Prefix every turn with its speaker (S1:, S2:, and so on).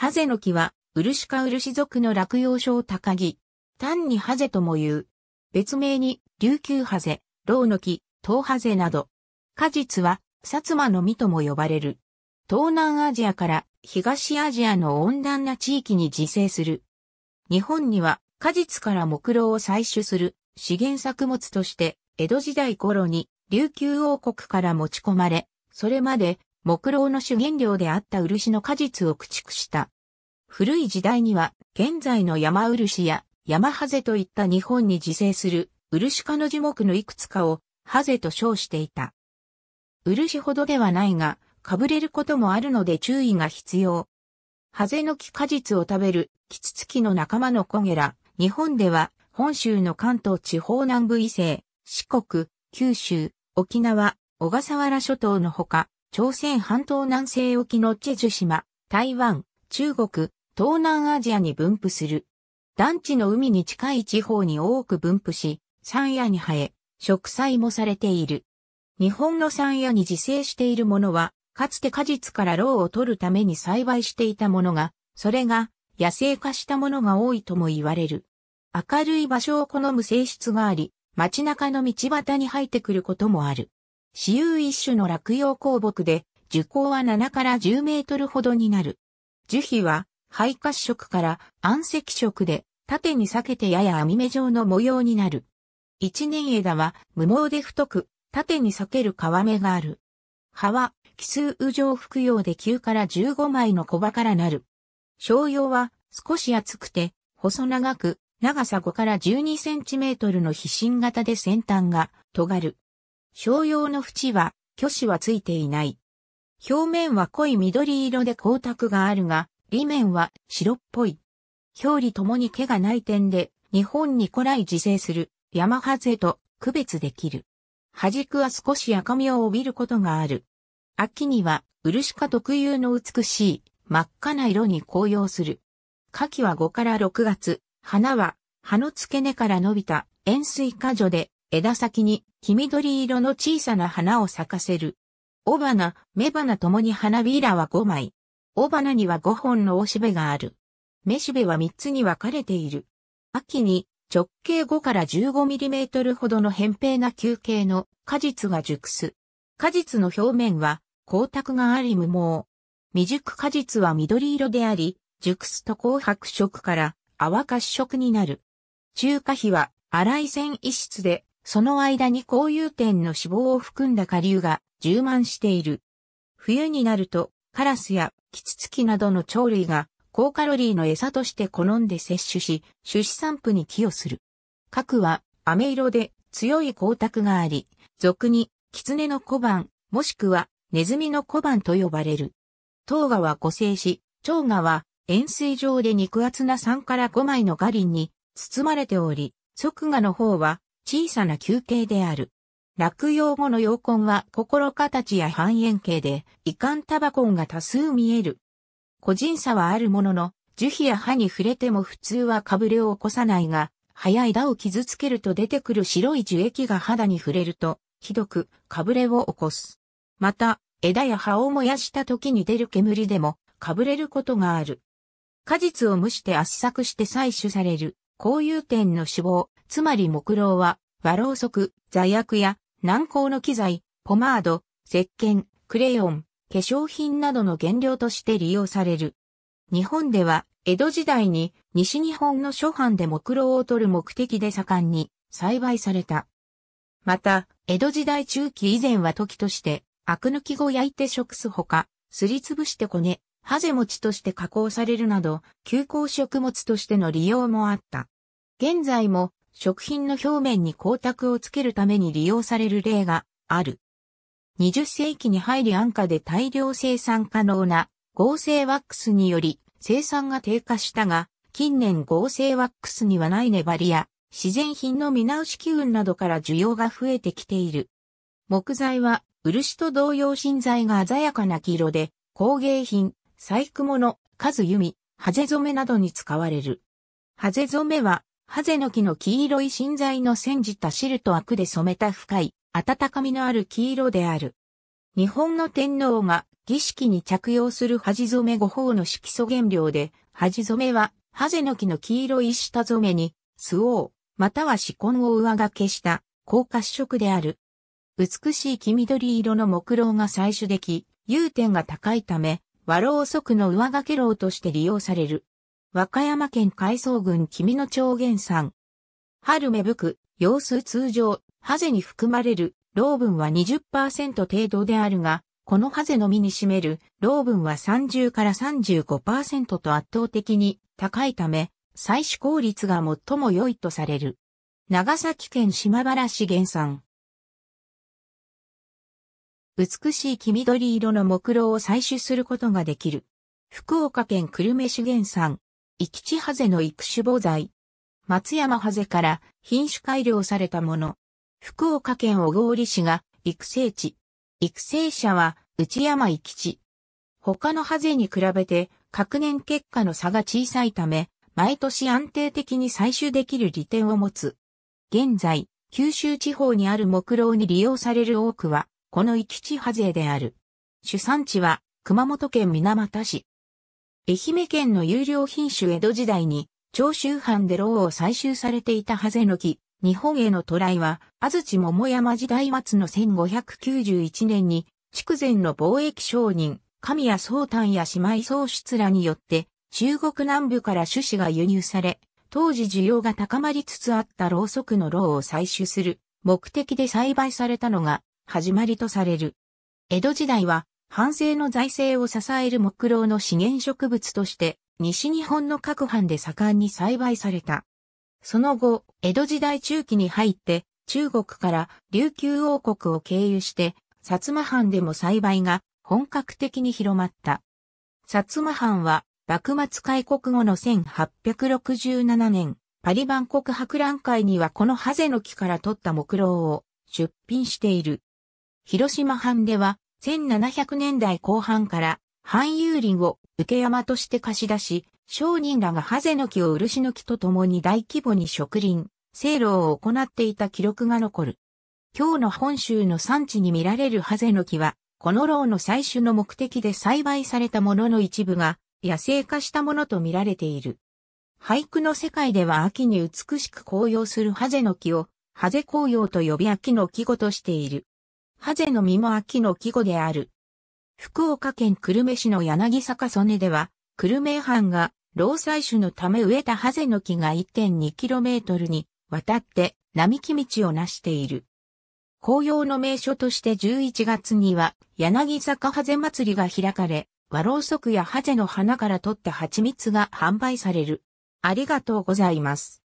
S1: ハゼの木は、ウルシカウルシ族の落葉を高木。単にハゼとも言う。別名に、琉球ハゼ、ロウの木、東ハゼなど。果実は、薩摩の実とも呼ばれる。東南アジアから東アジアの温暖な地域に自生する。日本には果実から木蝋を採取する資源作物として江戸時代頃に琉球王国から持ち込まれ、それまで木狼の主原料であった漆の果実を駆逐した。古い時代には、現在の山漆や山ハゼといった日本に自生する漆科の樹木のいくつかをハゼと称していた。漆ほどではないが、かぶれることもあるので注意が必要。ハゼの木果実を食べるキツツキの仲間のコゲラ、日本では本州の関東地方南部伊勢、四国、九州、沖縄、小笠原諸島のほか、朝鮮半島南西沖のチェジュ島、台湾、中国、東南アジアに分布する。団地の海に近い地方に多く分布し、山野に生え、植栽もされている。日本の山野に自生しているものは、かつて果実から老を取るために栽培していたものが、それが野生化したものが多いとも言われる。明るい場所を好む性質があり、街中の道端に生えてくることもある。私有一種の落葉鉱木で、樹高は7から10メートルほどになる。樹皮は、肺褐色から暗赤色で、縦に裂けてやや網目状の模様になる。一年枝は無毛で太く、縦に裂ける皮目がある。葉は奇数羽状服用で9から15枚の小葉からなる。小葉は少し厚くて、細長く、長さ5から12センチメートルの皮芯型で先端が尖る。商用の縁は、虚子はついていない。表面は濃い緑色で光沢があるが、裏面は白っぽい。表裏ともに毛がない点で、日本に古来自生する山ハゼと区別できる。端軸は少し赤みを帯びることがある。秋には、シカ特有の美しい真っ赤な色に紅葉する。夏季は5から6月、花は葉の付け根から伸びた円錐果樹で枝先に黄緑色の小さな花を咲かせる。雄花、雌花ともに花びらは5枚。雄花には5本の雄しべがある。雌しべは3つに分かれている。秋に直径5から1 5トルほどの扁平な球形の果実が熟す。果実の表面は光沢があり無毛。未熟果実は緑色であり、熟すと紅白色から淡褐色になる。中華皮は粗い繊維質でその間に交友点の脂肪を含んだ下流が充満している。冬になると、カラスやキツツキなどの鳥類が高カロリーの餌として好んで摂取し、種子散布に寄与する。核は飴色で強い光沢があり、俗に狐の小判、もしくはネズミの小判と呼ばれる。糖河は個性し、蝶河は塩水状で肉厚な3から5枚のガリンに包まれており、側河の方は小さな球形である。落葉後の陽根は心形や半円形で、遺憾タバコンが多数見える。個人差はあるものの、樹皮や歯に触れても普通はかぶれを起こさないが、早い枝を傷つけると出てくる白い樹液が肌に触れると、ひどくかぶれを起こす。また、枝や葉を燃やした時に出る煙でも、かぶれることがある。果実を蒸して圧搾して採取される、こういう点の脂肪、つまり木郎は、和ろうそく、座薬や、軟膏の機材、ポマード、石鹸、クレヨン、化粧品などの原料として利用される。日本では、江戸時代に西日本の諸藩で木郎を取る目的で盛んに栽培された。また、江戸時代中期以前は時として、アク抜き後焼いて食すほか、すりつぶしてこね、ハゼ餅として加工されるなど、休耕食物としての利用もあった。現在も食品の表面に光沢をつけるために利用される例がある。20世紀に入り安価で大量生産可能な合成ワックスにより生産が低下したが、近年合成ワックスにはない粘りや自然品の見直し機運などから需要が増えてきている。木材は漆と同様芯材が鮮やかな黄色で工芸品、細工物、数弓、ハゼ染めなどに使われる。ハゼ染めはハゼの木の黄色い芯材の煎じた汁と悪で染めた深い、温かみのある黄色である。日本の天皇が儀式に着用する恥染め五法の色素原料で、恥染めは、ハゼの木の黄色い下染めに、スオまたは紫根を上掛けした、高褐色である。美しい黄緑色の木蝋が採取でき、融点が高いため、和ろうくの上掛けろとして利用される。和歌山県海藻群君の長原産。春芽吹く、様子通常、ハゼに含まれる、老分は20%程度であるが、このハゼの実に占める、老分は30から35%と圧倒的に高いため、採取効率が最も良いとされる。長崎県島原市原産。美しい黄緑色の木蝋を採取することができる。福岡県久留米市原産。生き地ハゼの育種母材。松山ハゼから品種改良されたもの。福岡県小郡市が育成地。育成者は内山生き地。他のハゼに比べて各年結果の差が小さいため、毎年安定的に採取できる利点を持つ。現在、九州地方にある木楼に利用される多くは、この生き地ハゼである。主産地は熊本県水俣市。愛媛県の有料品種江戸時代に、長州藩で牢を採集されていたハゼの木、日本への渡来は、安土桃山時代末の1591年に、筑前の貿易商人、神谷宗丹や姉妹宗出らによって、中国南部から種子が輸入され、当時需要が高まりつつあったろうそくの牢を採取する目的で栽培されたのが始まりとされる。江戸時代は藩省の財政を支える木狼の資源植物として、西日本の各藩で盛んに栽培された。その後、江戸時代中期に入って、中国から琉球王国を経由して、薩摩藩でも栽培が本格的に広まった。薩摩藩は、幕末開国後の1867年、パリ万国博覧会にはこのハゼの木から取った木狼を出品している。広島藩では、1700年代後半から半遊林を受山として貸し出し、商人らがハゼの木を漆の木と共に大規模に植林、聖炉を行っていた記録が残る。今日の本州の産地に見られるハゼの木は、この牢の採取の目的で栽培されたものの一部が野生化したものと見られている。俳句の世界では秋に美しく紅葉するハゼの木を、ハゼ紅葉と呼び秋の季語としている。ハゼの実も秋の季語である。福岡県久留米市の柳坂曽根では、久留米藩が老採種のため植えたハゼの木が 1.2km に渡って並木道を成している。紅葉の名所として11月には柳坂ハゼ祭りが開かれ、和ろうそくやハゼの花から取った蜂蜜が販売される。ありがとうございます。